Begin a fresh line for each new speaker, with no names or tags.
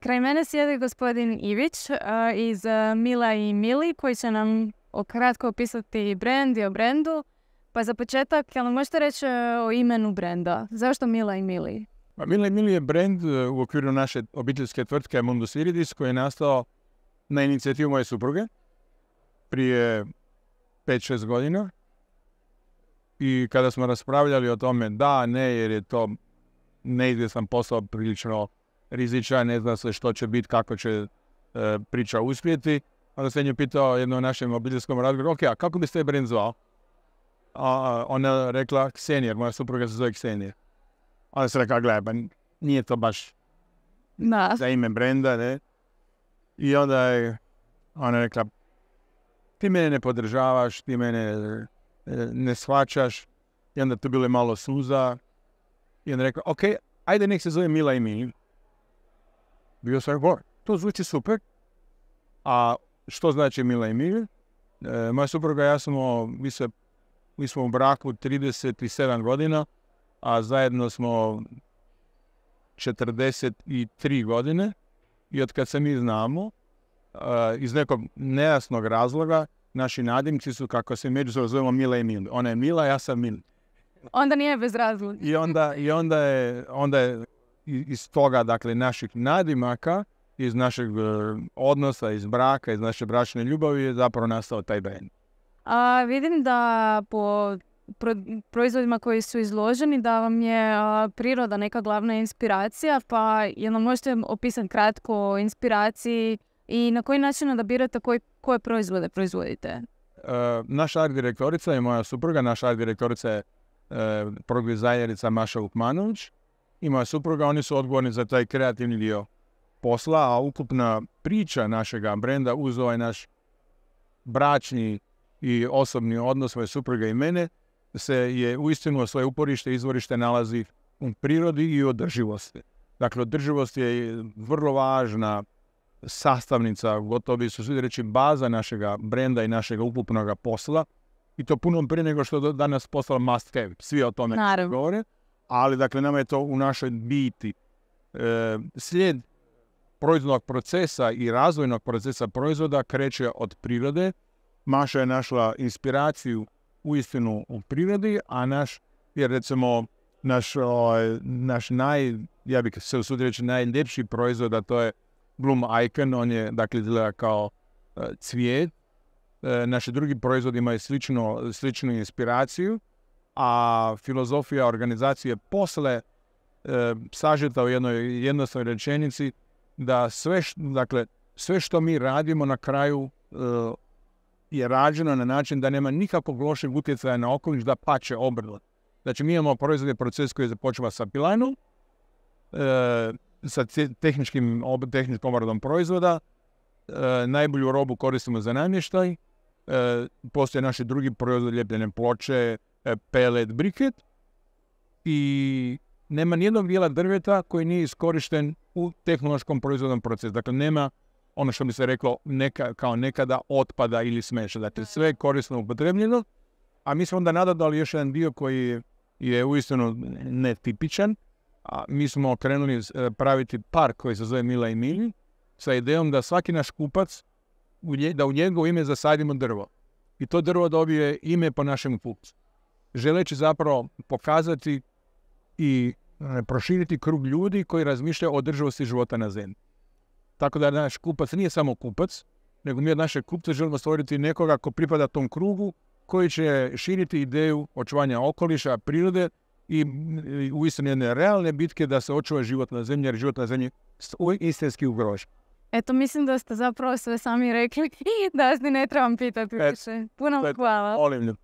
Kraj mene sjedi gospodin Ivić iz Mila i Mili koji će nam kratko opisati brend i o brendu. Pa za početak, jel možete reći e, o imenu brenda? Zašto Mila i Mili?
Pa, Mila i Mili je brend e, u okviru naše obiteljske tvrtke Mundus Viridis koji je nastao na inicijativu moje supruge prije 5-6 godina. I kada smo raspravljali o tome da, ne, jer je to neizvjesan posao prilično rizičan, ne zna se što će biti, kako će e, priča uspjeti. Onda sam nju pitao jednom našem obiteljskom razgovoru, ok, a kako bi se brend zvao? A ona rekla Ksenija, moja supruga se zove Ksenija. Onda se rekao, gledaj, pa nije to baš da. za ime brenda, ne? I onda je ona rekla, ti mene ne podržavaš, ti mene e, ne shvaćaš. I onda tu bilo malo suza. I onda rekla, ok, ajde nek se zove Mila i Mila bio sam gor To zvuči super. A što znači Mila i mir e, moja supruga ja smo, mi, smo u braku 37 godina, a zajedno smo 43 godine i od kad se mi znamo, e, iz nekog nejasnog razloga, naši nadimci su kako se među zovemo Mila i Mil. Ona je Mila, ja sam Mil.
Onda nije bez razloga.
I onda, i onda je, onda je iz toga, dakle, naših nadimaka, iz našeg e, odnosa, iz braka, iz naše bračne ljubavi je zapravo nastao taj brand.
A, vidim da po proizvodima koji su izloženi da vam je priroda neka glavna inspiracija, pa jedno možete opisati kratko o inspiraciji i na koji način odabirate koji, koje proizvode proizvodite? E,
naša art direktorica je moja supruga, naša art direktorica je e, dizajnerica Maša Ukmanović ima supruga, oni su odgovorni za taj kreativni dio posla, a ukupna priča našega brenda uz ovaj naš bračni i osobni odnos svoje supruga i mene se je uistinu svoje uporište i izvorište nalazi u prirodi i održivosti. Dakle, održivost je vrlo važna sastavnica, gotovo bi su svi reći baza našega brenda i našeg ukupnog posla. I to puno prije nego što je danas postala must have. Svi o tome govore ali dakle nama je to u našoj biti. E, slijed proizvodnog procesa i razvojnog procesa proizvoda kreće od prirode. Maša je našla inspiraciju u istinu u prirodi, a naš, jer recimo naš, ovaj, naš naj, ja bih se usudio reći najljepši proizvod, a to je Bloom Icon, on je dakle izgleda kao e, cvijet. E, naši drugi proizvodi imaju sličnu inspiraciju a filozofija organizacije posle eh, sažeta u jednoj jednostavnoj rečenici da sve, dakle, sve što mi radimo na kraju eh, je rađeno na način da nema nikakvog lošeg utjecaja na okoliš, da pače obrlo. Znači mi imamo proizvodni proces koji započeva sa pilanom, eh, sa tehničkim, tehničkom obradom proizvoda, najbolju robu koristimo za namještaj, postoje naši drugi proizvod, ljepljene ploče, E, pelet briket i nema nijednog dijela drveta koji nije iskorišten u tehnološkom proizvodnom procesu. Dakle, nema ono što bi se reklo neka, kao nekada otpada ili smeća. Dakle, sve je korisno upotrebljeno, a mi smo onda nadodali još jedan dio koji je uistinu netipičan. A mi smo krenuli e, praviti park koji se zove Mila i Milji sa idejom da svaki naš kupac, da u njegovo ime zasadimo drvo. I to drvo dobije ime po našem kupcu želeći zapravo pokazati i e, proširiti krug ljudi koji razmišljaju o održivosti života na zemlji. Tako da naš kupac nije samo kupac, nego mi od naše kupca želimo stvoriti nekoga ko pripada tom krugu koji će širiti ideju očuvanja okoliša, prirode i u istinu jedne realne bitke da se očuva život na zemlji, jer život na zemlji je istinski ugrožen.
Eto, mislim da ste zapravo sve sami rekli da ne trebam pitati više. Puno vam